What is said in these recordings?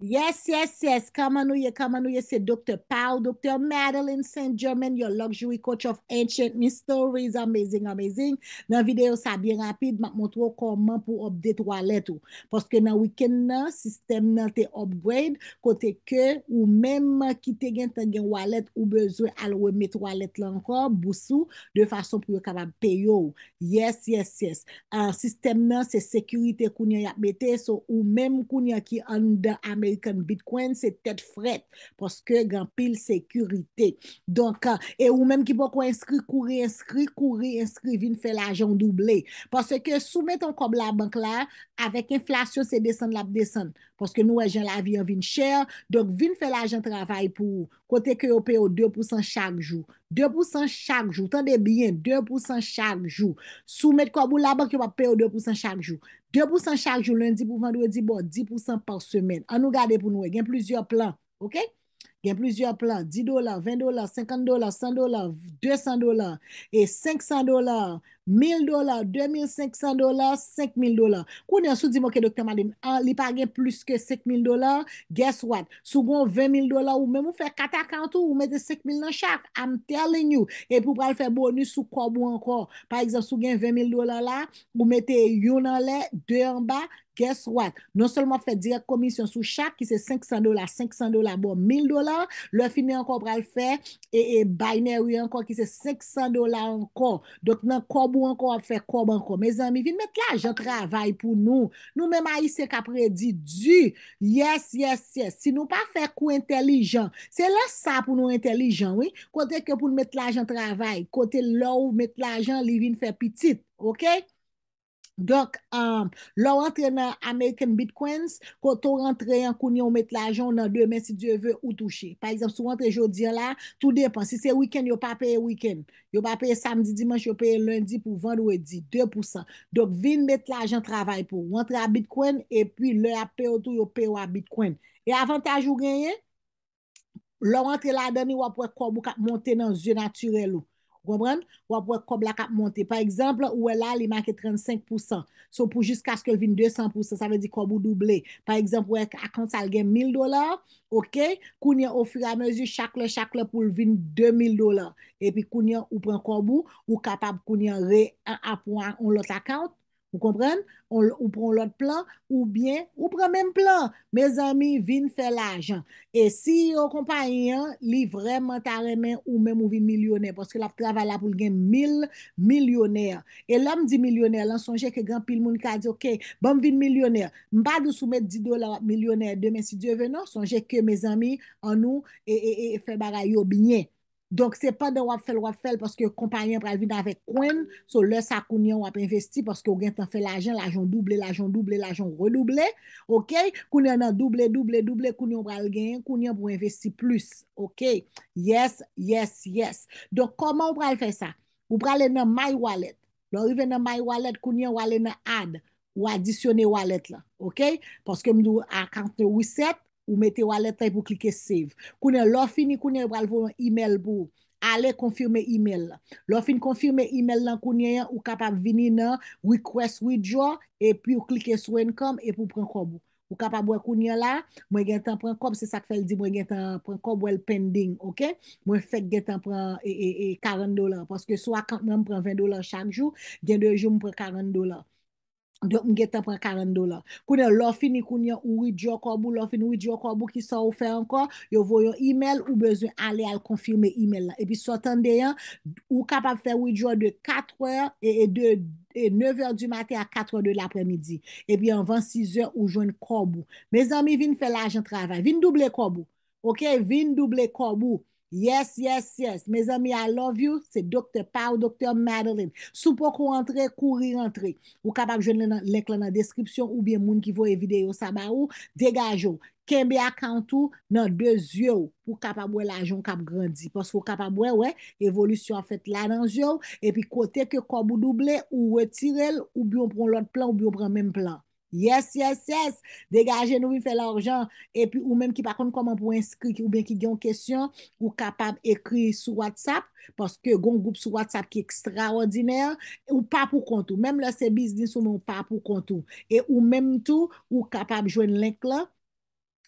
Yes, yes, yes, kamanouye, kamanouye se Dr. Powell, Dr. Madeline St. German, your luxury coach of ancient mysteries, amazing, amazing nan videyo sa bi rapide mak montrou koman pou obdet walet ou poske nan wiken nan, sistem nan te upgrade, kote ke ou menm ki te gen ten gen walet ou bezwe alowe met walet lan kon, busou, de fason pou yo kaman peyo ou, yes, yes, yes sistem nan se sekurite kou nyan yapmete, so ou menm kou nyan ki anda am Bitcoin se tet fret, poske gen pil sekurite. Donk, e euh, ou menm ki po kwa inskri, kouri, inskri, kouri, inskri, vin fe la jan double. Poske soumeton kob la bank la, avek inflasyon se desan lap desan. Poske nou e jan la vi an vin chèr, donk vin fe la jan travay pou kote ki yo pe o 2% chanjou. 2% chanjou, tande bien, 2% chanjou. Soumet kob ou la bank yo pa pe o 2% chanjou. 2% chaque jour, lundi pour vendredi 10% par semaine. semaine nous nous pour nous. Il y a plusieurs plans. ok? a plusieurs plans. 10 dollars 20 dollars 50 dollars 100 dollars 200 dollars et 500 dollars 1,000 dolar, 2,500 dolar, 5,000 dolar. Kounen sou di moke Dr. Madin, li pa gen plus ke 5,000 dolar, guess what? Sou gen 20,000 dolar, ou mè mou fè kataka an tou, ou mète 5,000 nan chak. I'm telling you. E pou pral fè bonus sou kwa mou ankon. Par exemple, sou gen 20,000 dolar la, ou mète yon nan le, 2 an ba, guess what? Non solman fè direk komisyon sou chak, ki se 500 dolar, 500 dolar, bon, 1,000 dolar, lò finè ankon pral fè, e bayne wè ankon ki se 500 dolar ankon. Dok nan kwa mou ou anko ap fè kob anko. Me zan, mi vin met la jan travay pou nou. Nou men ma yise kapre di, di, yes, yes, yes. Si nou pa fè kou intelijan, se lè sa pou nou intelijan, wè. Kote ke pou met la jan travay, kote lou met la jan li vin fè pitit, ok? Dok, um, lò rentre nan American Bitcoins, koto rentre yon koun yon met l'ajon nan 2 men si Diyo ve ou touche. Par exemple, sou rentre jodi yon la, tout depan. Si se weekend, yon pa peye weekend. Yon pa peye samdi, dimans, yon peye lundi pou vendwe di, 2%. Dok, vin met l'ajon travay pou. Rentre a Bitcoin, epi lò a peyo tou, yon peyo a Bitcoin. E avantaj ou genye, lò rentre la deni wapwe kwa mwote nan zyon naturel ou. Wap wè kob la kap monte. Par exemple, wè la li manke 35%. So pou jis kaskèl vin 200%. Sa wè di kob wè doble. Par exemple, wè akant sal gen 1000$. Ok, kounen wè au fur a mezi chak lè chak lè pou vin 2000$. Epi kounen wè pren kob wè wè kapab kounen wè an apou an lot akant. Ou konpren, ou pron lout plan, ou bien, ou pron men plan, me zami vin fe la ajan. E bon, si yo konpanyan, li vremen taremen ou men mou vin milyoner, poske la pravala pou gen mil milyoner. E lam di milyoner, lan sonje ke gran pil moun ka di, ok, ban vin milyoner, mba du soumet di dolar milyoner, demen si die venan, sonje ke me zami anou e fe baray yo binyen. Donk se pa de wap fel wap fel paske kompanyen pral vin avèk kwen sou lè sa kounyon wap investi paske ou gen tan fel ajen l'ajon double, l'ajon double, l'ajon redouble. Ok? Kounyon nan double, double, double kounyon pral gen, kounyon pou investi plus. Ok? Yes, yes, yes. Donk koman ou pral fe sa? Ou pral ene MyWallet. Non, yve ene MyWallet kounyon wale ene Ad ou adisyone Wallet la. Ok? Paske mdou akante ou set Ou mette wale tay pou klike save. Kounen, lo fin ni kounen wale voun e-mail pou. Ale konfirme e-mail la. Lo fin konfirme e-mail lan kounen, ou kapap vini nan, request withdraw, e pi ou klike sou income, e pou pren kob. Ou kapap wè kounen la, mwen gen tan pren kob, se sak fel di mwen gen tan pren kob, wè l pending, ok? Mwen fek gen tan pren 40 e, e, e, dolar. Paske sou akant mwen pren 20 dolar chanjou, gen de joun mwen pren 40 dolar. Don mge te pre 40 dolar. Kou den lofin ni koun yon ouidjo korbo, lofin ouidjo korbo ki sa ou fe ankon, yo voyon email ou bezon ale al konfirme email la. E pi sa tan deyan, ou kapap fe ouidjo de 4 or, e 9 or du mate a 4 or de l apre midi. E pi an 26 or ou joun korbo. Me zami vin fe laj an travay. Vin doble korbo. Ok, vin doble korbo. Yes, yes, yes, mes ami, I love you, se Dr. Pau, Dr. Madeline, sou pou kou rentre, kou ri rentre, ou kapap jwene lèk la nan deskripsyon, ou biye moun ki vou e videyo sa ba ou, degaj ou, ken be akantou nan de zye ou, ou kapap wè la joun kap grandi, pos wou kapap wè wè, evolisyon fèt la nan zye ou, epi kote ke kobou double ou retirel, ou biyo proun lout plan, ou biyo proun men plan. Yes, yes, yes, degaje nou mi fe la orjan, e pi ou menm ki pa kon koman pou inskri ki ou ben ki gyon kesyon, ou kapab ekri sou WhatsApp, paske goun goup sou WhatsApp ki ekstraordinèr, ou pa pou kontou, menm le se biznis ou menm ou non, pa pou kontou, e ou menm tou, ou kapab jwen lèk la,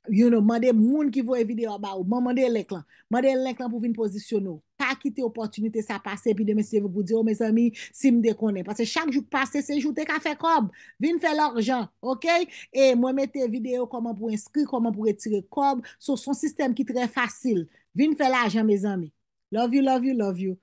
you know, mande moun ki vou evide oba ou, mande lèk la, mande lèk la pou vin posisyon nou. akite opotunite sa pase, pi demen se ve bou di, oh mes ami, si m dekone, pase chak jou pase, se jou te ka fe kob, vin fe l orjan, ok, e mwen mette video, koman pou inskri, koman pou retire kob, sou son sistem ki tre fasil, vin fe l orjan mes ami, love you, love you, love you.